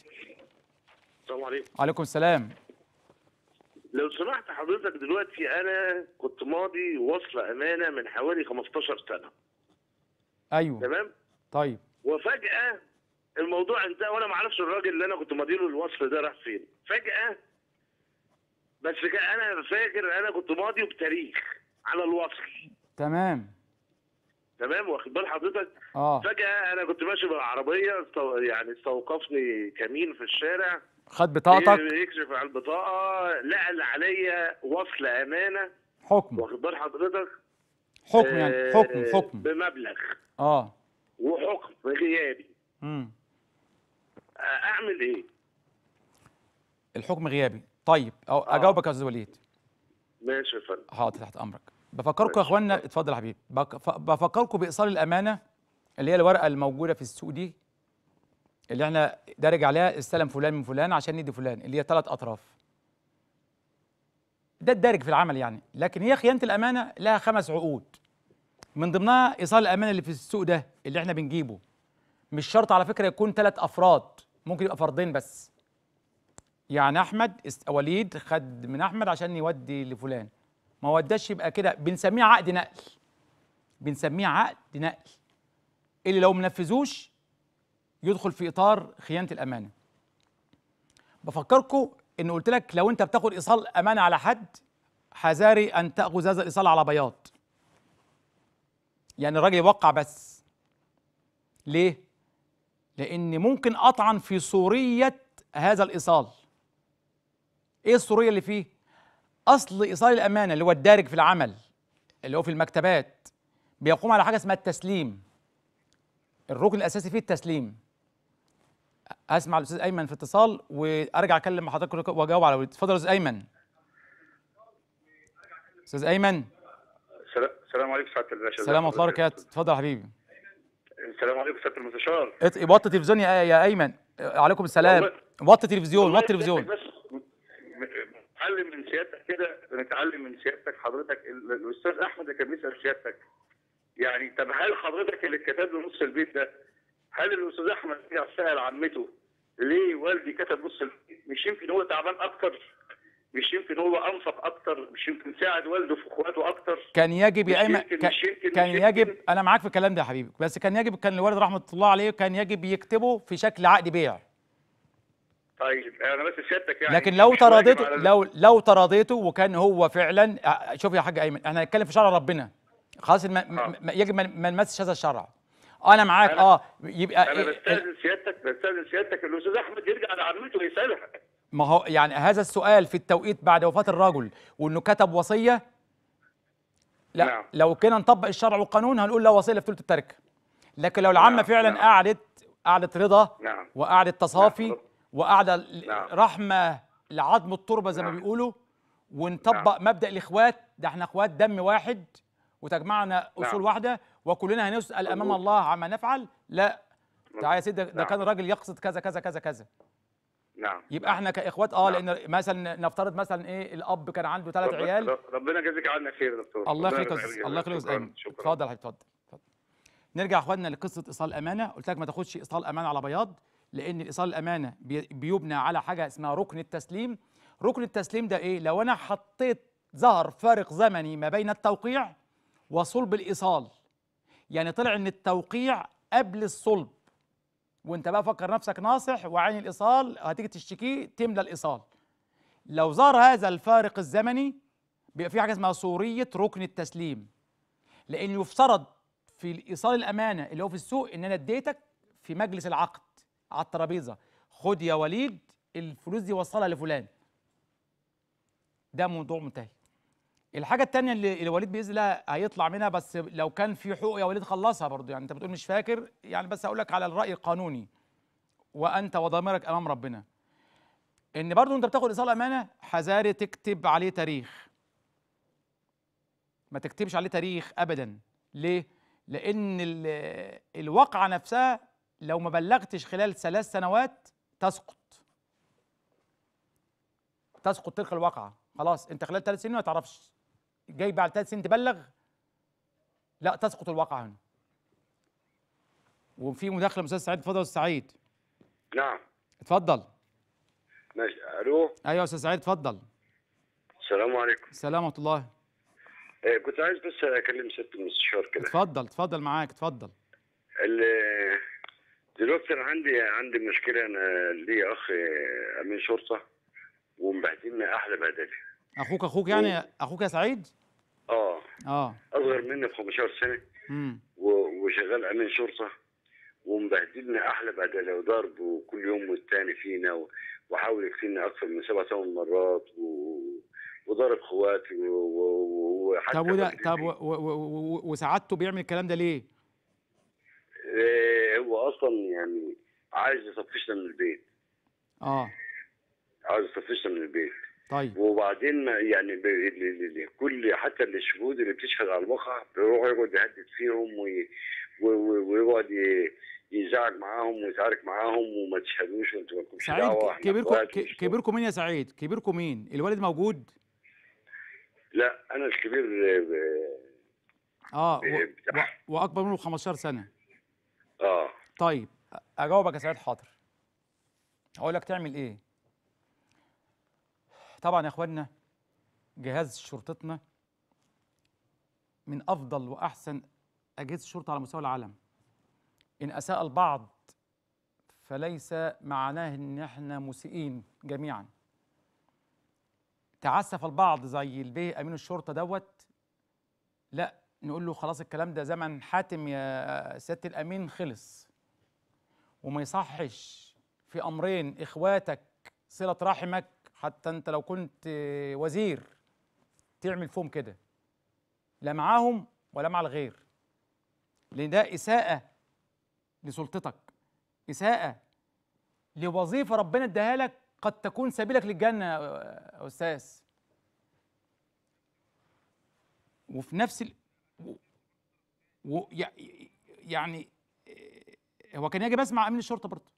السلام عليكم وعليكم السلام لو سمحت حضرتك دلوقتي انا كنت ماضي وصله امانه من حوالي 15 سنه ايوه تمام طيب وفجاه الموضوع انتهى وانا ما اعرفش الراجل اللي انا كنت ماضي له الوصل ده راح فين فجاه بس انا فاكر انا كنت ماضي بتاريخ على الوصل تمام تمام واخد بال حضرتك اه فجاه انا كنت ماشي بالعربيه يعني استوقفني كمين في الشارع خد بطاقتك إيه، يكشف على البطاقه نقل عليا وصل امانه حكم واخد بال حضرتك حكم يعني آه، حكم حكم بمبلغ اه وحكم غيابي امم اعمل ايه الحكم غيابي طيب أو آه. اجاوبك يا استاذ وليد ماشي يا فندم حاضر تحت امرك بفكركم يا اخوانا اتفضل يا حبيبي بفكركم بايصال الامانه اللي هي الورقه الموجوده في السوق دي اللي احنا دارج عليها استلم فلان من فلان عشان ندي فلان اللي هي ثلاث اطراف ده الدارج في العمل يعني لكن هي خيانه الامانه لها خمس عقود من ضمنها ايصال الامانه اللي في السوق ده اللي احنا بنجيبه مش شرط على فكره يكون ثلاث افراد ممكن يبقى فردين بس يعني احمد وليد خد من احمد عشان يودي لفلان ما وداش يبقى كده بنسميه عقد نقل بنسميه عقد نقل اللي لو منفذوش يدخل في اطار خيانه الامانه بفكركم ان قلت لك لو انت بتاخد ايصال امانه على حد حذاري ان تاخذ هذا الايصال على بياض يعني الراجل يوقع بس ليه لان ممكن اطعن في صوريه هذا الايصال ايه الصوريه اللي فيه اصل ايصال الامانه اللي هو الدارج في العمل اللي هو في المكتبات بيقوم على حاجه اسمها التسليم الركن الاساسي فيه التسليم هسمع الاستاذ ايمن في اتصال وارجع اكلم حضرتك واجاوب على اتفضل يا استاذ ايمن استاذ ايمن السلام عليكم سعاده الباشا السلام ورحمه الله وبركاته اتفضل يا حبيبي السلام عليكم سعاده المستشار وطي التلفزيون يا, يا ايمن عليكم السلام وطي التلفزيون وطي التلفزيون نتعلم من سيادتك كده نتعلم من سيادتك حضرتك الاستاذ احمد اللي كان بيسال سيادتك يعني طب هل حضرتك اللي كتب له نص البيت ده هل الاستاذ احمد رجع سال عمته ليه والدي كتب نص مش يمكن هو تعبان اكتر مش يمكن هو انفق اكتر مش يمكن ساعد والده في اخواته اكتر كان يجب يا ايمن ك... كان مش يجب انا معاك في الكلام ده يا حبيبي بس كان يجب كان الوالد رحمه الله عليه كان يجب يكتبه في شكل عقد بيع طيب انا بس سيادتك يعني لكن لو تراضيته لو لو تراضيته وكان هو فعلا شوف يا حاج ايمن احنا هنتكلم في شرع ربنا خلاص آه. يجب ما نمسش هذا الشرع آه، انا معاك اه يبقى انا إيه، إيه. بستاذن سيادتك بستاذن سيادتك الاستاذ احمد يرجع لعمته ويسالها ما هو يعني هذا السؤال في التوقيت بعد وفاه الرجل وانه كتب وصيه لا نعم. لو كنا نطبق الشرع والقانون هنقول لا وصيه في ثلث التركه لكن لو العمه نعم. فعلا نعم. قعدت قعدت رضا نعم. وقعدت تصافي نعم. وقعدة نعم. رحمه لعظم التربه زي نعم. ما بيقولوا ونطبق نعم. مبدا الاخوات ده احنا اخوات دم واحد وتجمعنا نعم. اصول نعم. واحده وكلنا هنسال امام الله عما نفعل لا نعم. تعالى يا سيدي ده نعم. كان الراجل يقصد كذا كذا كذا كذا نعم يبقى احنا كاخوات اه نعم. لان مثلا نفترض مثلا ايه الاب كان عنده ثلاث عيال ربنا يجازيك عنا خير يا دكتور الله يخليك الله يخليك امين اتفضل اتفضل نرجع اخواننا اخواتنا لقصه ايصال الامانه قلت لك ما تاخدش ايصال الامانه على بياض لان ايصال الامانه بيبنى على حاجه اسمها ركن التسليم ركن التسليم ده ايه لو انا حطيت ظهر فارق زمني ما بين التوقيع وصلب الايصال يعني طلع ان التوقيع قبل الصلب وانت بقى فكر نفسك ناصح وعين الايصال هتيجي تشتكيه تملى الايصال لو ظهر هذا الفارق الزمني بيبقى في حاجه اسمها صوريه ركن التسليم لان يفترض في الايصال الامانه اللي هو في السوق ان انا اديتك في مجلس العقد على الترابيزه خد يا وليد الفلوس دي وصلها لفلان ده موضوع منتهي الحاجه الثانيه اللي الوليد باذن الله هيطلع منها بس لو كان في حقوق يا وليد خلصها برضو يعني انت بتقول مش فاكر يعني بس هقول لك على الراي القانوني وانت وضميرك امام ربنا ان برضو انت بتاخد ايصال امانه حذاري تكتب عليه تاريخ ما تكتبش عليه تاريخ ابدا ليه لان الواقعه نفسها لو ما بلغتش خلال ثلاث سنوات تسقط تسقط تلك الواقعه خلاص انت خلال ثلاث سنين ما تعرفش جاي بعد ثلاث سنين تبلغ لا تسقط الواقعه هنا وفي مداخله استاذ سعيد اتفضل استاذ سعيد نعم اتفضل ماشي الو ايوه استاذ سعيد اتفضل السلام عليكم السلام ورحمه الله إيه كنت عايز بس اكلم ست المستشار كده اتفضل اتفضل معاك اتفضل دلوقتي انا عندي عندي مشكله انا لي اخ آه، امين شرطه ومبهدلنا احلى بهدله اخوك اخوك يعني و... اخوك يا سعيد؟ اه اه اصغر مني ب 15 سنه امم وشغال امين شرطه ومبهدلنا احلى بدله وضرب وكل يوم والتاني فينا وحاول يكفينا اكثر من سبع ثمان مرات و... وضرب اخواتي وحتى طب وده طب و... و... و... وسعادته بيعمل الكلام ده ليه؟ إيه هو اصلا يعني عايز يطفشنا من البيت اه عايز يطفشنا من البيت طيب وبعدين ما يعني ب... كل حتى الشهود اللي بتشهد على الواقع بيروح يقعد يهدد فيهم وي... ويقعد ي... يزعج معاهم ويتعارك معاهم وما تشهدوش وانتوا مالكمش دعوه كبيركم كبيركم مين يا سعيد؟ كبيركم مين؟ الوالد موجود؟ لا انا الكبير آه، آه، ب... اه و... واكبر منه ب 15 سنه اه طيب اجاوبك يا سعيد حاضر هقول لك تعمل ايه؟ طبعا يا اخواننا جهاز شرطتنا من افضل واحسن اجهزه الشرطه على مستوى العالم ان اساء البعض فليس معناه ان احنا مسيئين جميعا تعسف البعض زي البي امين الشرطه دوت لا نقول له خلاص الكلام ده زمن حاتم يا سياده الامين خلص وما يصحش في امرين اخواتك صله رحمك حتى انت لو كنت وزير تعمل فيهم كده لا معاهم ولا مع الغير لان ده اساءه لسلطتك اساءه لوظيفه ربنا اداها لك قد تكون سبيلك للجنه يا آه، استاذ وفي نفس ال... و... يعني آه، هو كان يجب اسمع امين الشرطه برضه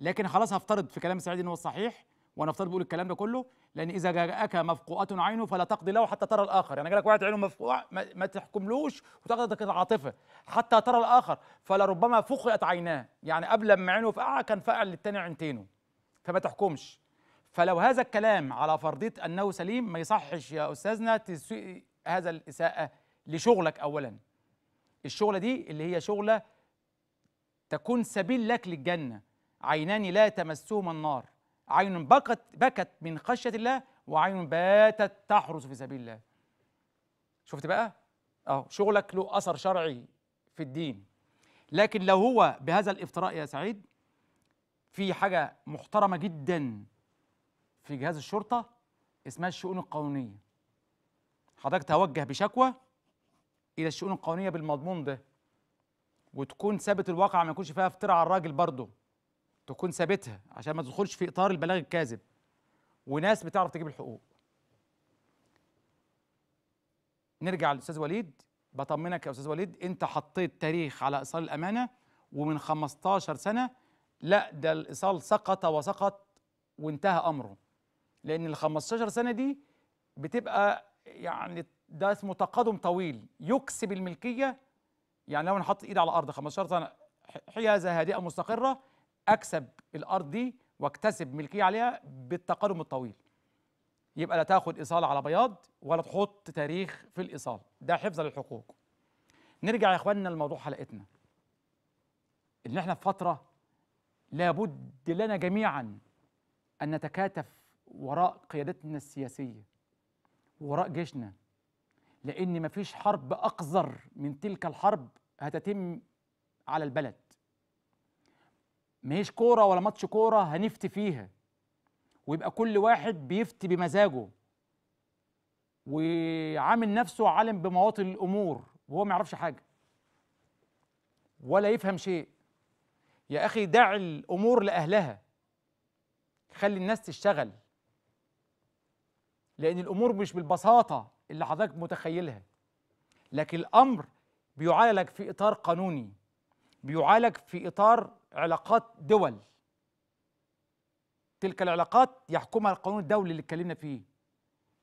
لكن خلاص هفترض في كلام سعيد ان هو الصحيح ونفترض بيقول الكلام ده كله لان اذا جاءك مفقوءة عينه فلا تقضي له حتى ترى الاخر يعني جالك واحد عينه مفقوع ما, ما تحكملوش وتاخدك العاطفه حتى ترى الاخر فلربما فقئت عيناه يعني قبل ما عينه فقع كان فقع للتاني عينتينه فما تحكمش فلو هذا الكلام على فرضيه انه سليم ما يصحش يا استاذنا تسوي هذا الاساءه لشغلك اولا الشغله دي اللي هي شغله تكون سبيل لك للجنه عينان لا تمسهما النار عين بكت بكت من خشية الله وعين باتت تحرس في سبيل الله شفت بقى أهو شغلك له أثر شرعي في الدين لكن لو هو بهذا الافتراء يا سعيد في حاجة محترمة جدا في جهاز الشرطة اسمها الشؤون القانونية حضرتك توجه بشكوى إلى الشؤون القانونية بالمضمون ده وتكون ثابت الواقع ما يكونش فيها افتراء على الراجل برضه تكون ثابتها عشان ما تدخلش في اطار البلاغ الكاذب وناس بتعرف تجيب الحقوق نرجع للاستاذ وليد بطمنك يا استاذ وليد انت حطيت تاريخ على ايصال الامانه ومن 15 سنه لا ده الايصال سقط وسقط وانتهى امره لان ال 15 سنه دي بتبقى يعني ده اسمه تقادم طويل يكسب الملكيه يعني لو انا حاطط ايدي على الارض 15 سنه حيازه هادئه مستقره اكسب الارض دي واكتسب ملكيه عليها بالتقدم الطويل يبقى لا تاخد ايصال على بياض ولا تحط تاريخ في الايصال ده حفظا للحقوق نرجع يا اخواننا لموضوع حلقتنا ان احنا في فتره لابد لنا جميعا ان نتكاتف وراء قيادتنا السياسيه وراء جيشنا لان مفيش حرب اقذر من تلك الحرب هتتم على البلد ما هيش كوره ولا ماتش كوره هنفتي فيها ويبقى كل واحد بيفتي بمزاجه وعامل نفسه عالم بمواطن الامور وهو ما يعرفش حاجه ولا يفهم شيء يا اخي دع الامور لاهلها خلي الناس تشتغل لان الامور مش بالبساطه اللي حضرتك متخيلها لكن الامر بيعالج في اطار قانوني بيعالج في اطار علاقات دول تلك العلاقات يحكمها القانون الدولي اللي اتكلمنا فيه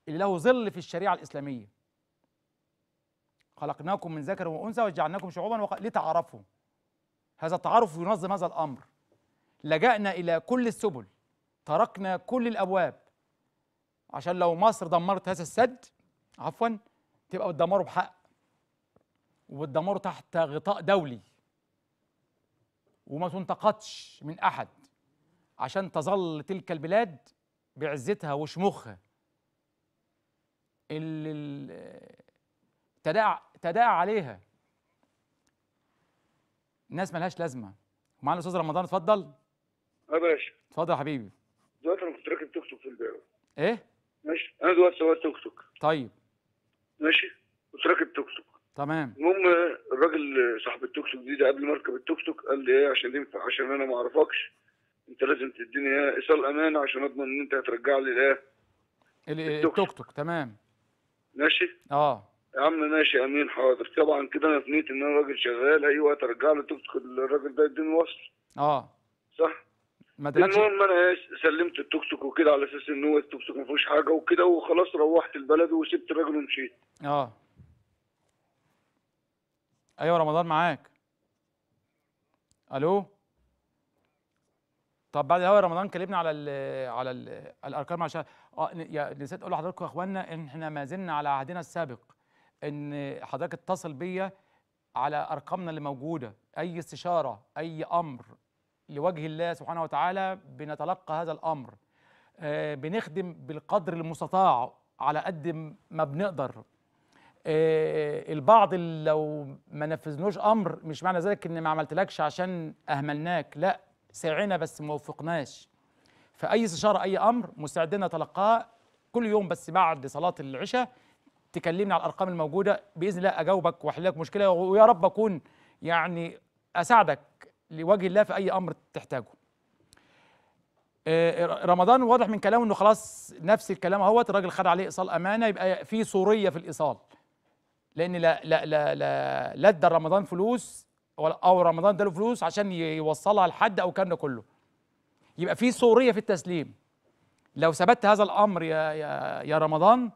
اللي له ظل في الشريعة الإسلامية خلقناكم من ذكر وأنثى وجعلناكم شعوبا وق... لتعارفوا هذا التعارف ينظم هذا الأمر لجأنا إلى كل السبل تركنا كل الأبواب عشان لو مصر دمرت هذا السد عفوا تبقى بتدمره بحق وبتدمره تحت غطاء دولي وما تنتقدش من أحد عشان تظل تلك البلاد بعزتها وشموخها اللي تداعى تداعى عليها ناس ملهاش لازمه معانا الاستاذ رمضان اتفضل اه باشا اتفضل يا حبيبي دلوقتي انا كنت راكب توك توك في البيرو ايه ماشي انا دلوقتي سواق توك توك طيب ماشي كنت راكب توك توك تمام المهم الراجل صاحب التوك توك دي قبل ما اركب التوك توك قال لي ايه عشان ينفع عشان انا ما اعرفكش انت لازم تديني ايه ايصال امانه عشان اضمن ان انت هترجع لي الايه التوك توك تمام ماشي اه يا عم ماشي امين حاضر طبعا كده انا في ان انا راجل شغال اي وقت ارجع له التوك توك الراجل ده يديني وصل اه صح ما دلكش المهم انا ايه سلمت التوك توك وكده على اساس ان هو التوك توك ما فيهوش حاجه وكده وخلاص روحت البلد وسبت الراجل ومشيت اه ايوه رمضان معاك الو طب بعد الهوا رمضان كلمنا على الـ على الـ الارقام عشان اه نسيت اقول لحضراتكم يا اخوانا ان احنا ما زلنا على عهدنا السابق ان حضرتك اتصل بيا على ارقامنا اللي موجوده اي استشاره اي امر لوجه الله سبحانه وتعالى بنتلقى هذا الامر آه بنخدم بالقدر المستطاع على قد ما بنقدر آه، البعض لو ما نفذناش امر مش معنى ذلك ان ما عملتلكش عشان اهملناك لا سعينا بس ما وفقناش فاي استشاره اي امر مستعدين نتلقاه كل يوم بس بعد صلاه العشاء تكلمني على الارقام الموجوده باذن الله اجاوبك واحل لك مشكله ويا رب اكون يعني اساعدك لوجه الله في اي امر تحتاجه آه، رمضان واضح من كلامه انه خلاص نفس الكلام اهوت الراجل خد عليه ايصال امانه يبقى في صوريه في الايصال لان لا لا لا لا, لا ادى رمضان فلوس او رمضان اداله فلوس عشان يوصلها لحد او الكلام ده كله يبقى في صوريه في التسليم لو ثبت هذا الامر يا يا يا رمضان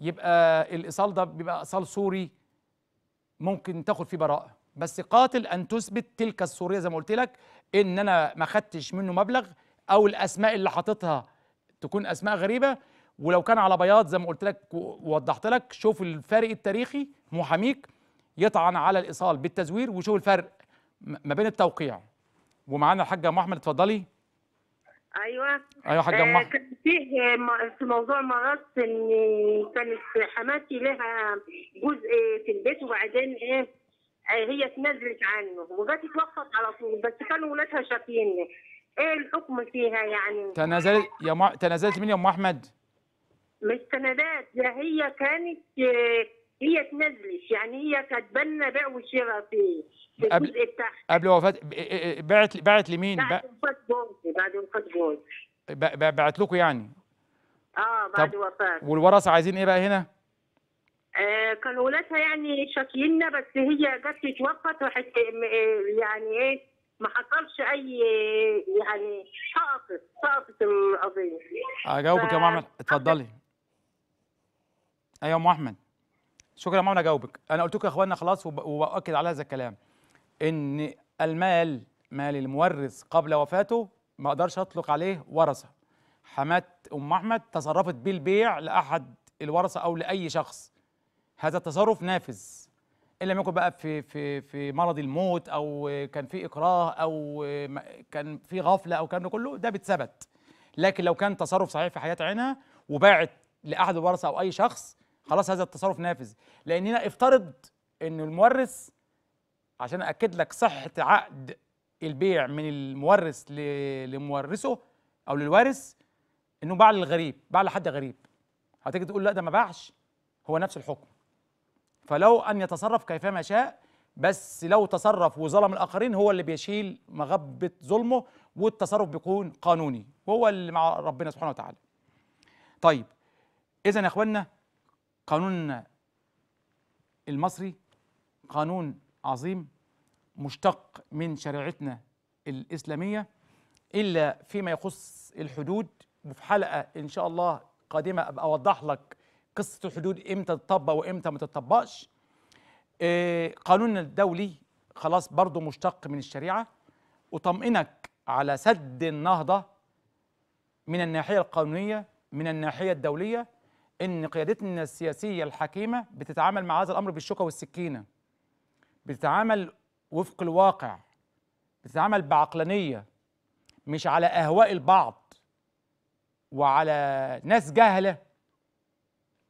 يبقى الايصال ده بيبقى ايصال سوري ممكن تاخد فيه براءه بس قاتل ان تثبت تلك الصوريه زي ما قلت لك ان انا ما خدتش منه مبلغ او الاسماء اللي حاططها تكون اسماء غريبه ولو كان على بياض زي ما قلت لك ووضحت لك شوف الفرق التاريخي محاميك يطعن على الايصال بالتزوير وشوف الفرق ما بين التوقيع ومعانا الحاجه ام احمد اتفضلي ايوه ايوه حاجه آه، ام احمد كان في موضوع مرات ان كانت حماتي لها جزء في البيت وبعدين ايه آه، هي اتنازلت عنه وجت اتوفت على طول بس كانوا ولادها شافيني ايه الحكم فيها يعني تنازلت يا ما... تنازلت مين يا ام احمد؟ مش سندات ده هي كانت هي تنزلش يعني هي كاتبه بيع وشراء في قبل قبل وفاه بعت بعت لمين؟ بعد وفاه جوزي بعد وفاه جوزي بعت لكم يعني؟ اه بعد وفاه والورثه عايزين ايه بقى هنا؟ آه، كانوا ولادها يعني شاكينا بس هي جت توفت راحت آه، يعني ايه ما حصلش اي يعني سقطت سقطت القضيه اجاوبك آه، يا معمر اتفضلي ايوه يا ام احمد شكرا يا ام احمد اجاوبك انا قلت لكم يا اخواننا خلاص وباكد على هذا الكلام ان المال مال المورث قبل وفاته ما اقدرش اطلق عليه ورثه حمات ام احمد تصرفت بالبيع لاحد الورثه او لاي شخص هذا التصرف نافذ ان لم يكن بقى في في في مرض الموت او كان في اكراه او كان في غفله او كان كله ده بيتثبت لكن لو كان تصرف صحيح في حياه عينها وباعت لاحد الورثه او اي شخص خلاص هذا التصرف نافذ لاننا افترض ان المورث عشان اكد لك صحه عقد البيع من المورث لمورثه او للوارث انه باع للغريب باع لحد غريب هتيجي تقول لا ده ما باعش هو نفس الحكم فلو ان يتصرف كيفما شاء بس لو تصرف وظلم الاخرين هو اللي بيشيل مغبه ظلمه والتصرف بيكون قانوني وهو اللي مع ربنا سبحانه وتعالى طيب اذا يا اخوانا قانوننا المصري قانون عظيم مشتق من شريعتنا الإسلامية إلا فيما يخص الحدود وفي حلقة إن شاء الله قادمة أبقى أوضح لك قصة الحدود إمتى تطبق وإمتى ما تطبقش آه، قانوننا الدولي خلاص برضه مشتق من الشريعة وطمئنك على سد النهضة من الناحية القانونية من الناحية الدولية ان قيادتنا السياسيه الحكيمه بتتعامل مع هذا الامر بالشوكه والسكينه بتتعامل وفق الواقع بتتعامل بعقلانيه مش على اهواء البعض وعلى ناس جهله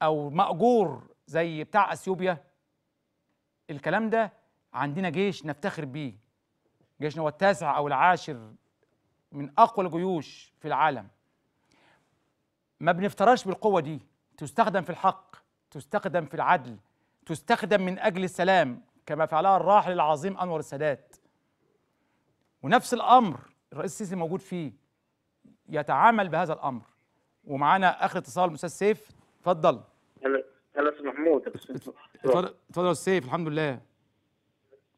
او ماجور زي بتاع اثيوبيا الكلام ده عندنا جيش نفتخر بيه جيشنا هو التاسع او العاشر من اقوى الجيوش في العالم ما بنفتراش بالقوه دي تستخدم في الحق تستخدم في العدل تستخدم من أجل السلام كما فعلها الراحل العظيم أنور السادات ونفس الأمر الرئيس السيسي موجود فيه يتعامل بهذا الأمر ومعانا آخر اتصال أستاذ سيف اتفضل هلا هلا أستاذ محمود اتفضل اتفضل سيف الحمد لله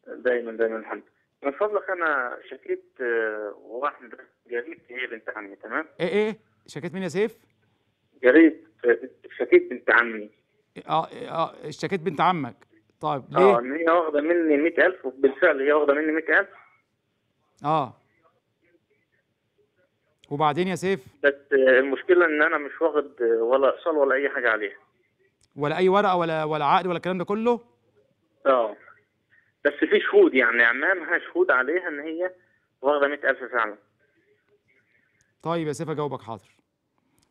دايما دايما الحمد من فضلك أنا شكيت آه، واحد جريت هي بنت عمي تمام إيه إيه شكيت مين يا سيف؟ جريت اشتكيت بنت عمي اه اه اشتكيت بنت عمك طيب آه، ليه؟ اه ان هي واخده مني 100000 وبالفعل هي واخده مني 100000 اه وبعدين يا سيف بس المشكله ان انا مش واخد ولا اقساط ولا اي حاجه عليها ولا اي ورقه ولا ولا عقد ولا الكلام ده كله اه بس في شهود يعني عمامها شهود عليها ان هي واخده 100000 فعلا طيب يا سيف اجاوبك حاضر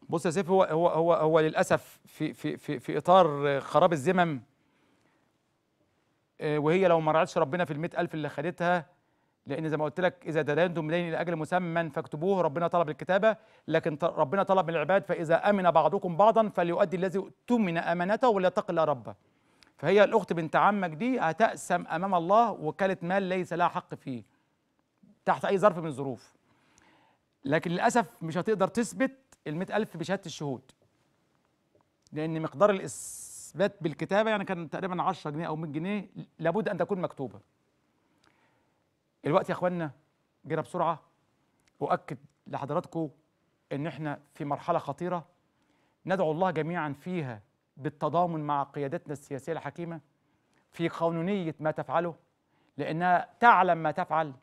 بص يا سيف هو هو هو, هو للاسف في في في في اطار خراب الذمم آه، وهي لو ما رعتش ربنا في ال ألف اللي خدتها لان زي ما قلت لك اذا تدينتم بدين لاجل مسمى فاكتبوه ربنا طلب الكتابه لكن ربنا طلب من العباد فاذا امن بعضكم بعضا فليؤدي الذي اؤتمن امانته وليتق الله ربه فهي الاخت بنت عمك دي هتقسم امام الله وكاله مال ليس لها حق فيه تحت اي ظرف من الظروف لكن للاسف مش هتقدر تثبت ال ألف بشهاده الشهود لان مقدار الاثبات بالكتابه يعني كان تقريبا 10 جنيه او 100 جنيه لابد ان تكون مكتوبه الوقت يا اخوانا جرى بسرعه اؤكد لحضراتكم ان احنا في مرحله خطيره ندعو الله جميعا فيها بالتضامن مع قيادتنا السياسيه الحكيمه في قانونيه ما تفعله لانها تعلم ما تفعل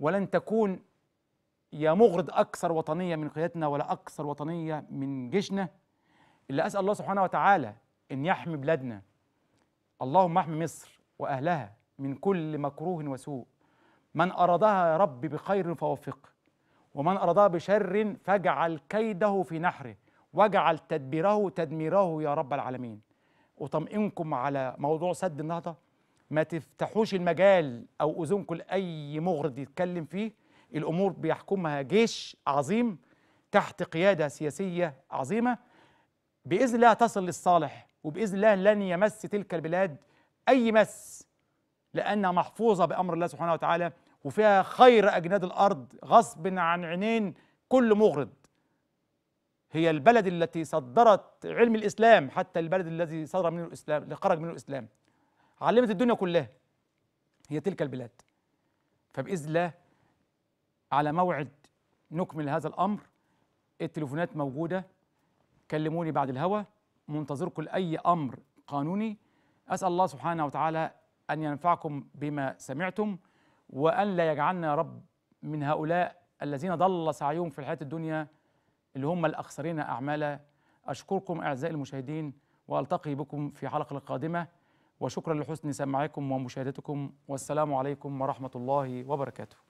ولن تكون يا مغرض اكثر وطنيه من قيادتنا ولا اكثر وطنيه من جيشنا اللي اسال الله سبحانه وتعالى ان يحمي بلادنا اللهم احمي مصر واهلها من كل مكروه وسوء من ارادها يا رب بخير فوفقه ومن ارادها بشر فاجعل كيده في نحره واجعل تدبيره تدميره يا رب العالمين اطمئنكم على موضوع سد النهضه ما تفتحوش المجال او اذنكم لاي مغرض يتكلم فيه الأمور بيحكمها جيش عظيم تحت قيادة سياسية عظيمة بإذن الله تصل للصالح وبإذن الله لن يمس تلك البلاد أي مس لأنها محفوظة بأمر الله سبحانه وتعالى وفيها خير أجناد الأرض غصب عن عينين كل مغرض هي البلد التي صدرت علم الإسلام حتى البلد الذي صدر منه الإسلام اللي خرج منه الإسلام علمت الدنيا كلها هي تلك البلاد فبإذن الله على موعد نكمل هذا الأمر التليفونات موجودة كلموني بعد الهوى منتظركم لأي أمر قانوني أسأل الله سبحانه وتعالى أن ينفعكم بما سمعتم وأن لا يجعلنا يا رب من هؤلاء الذين ضل سعيهم في الحياة الدنيا اللي هم الأخسرين أعمالا أشكركم أعزائي المشاهدين وألتقي بكم في حلقة القادمة وشكرا لحسن سماعكم ومشاهدتكم والسلام عليكم ورحمة الله وبركاته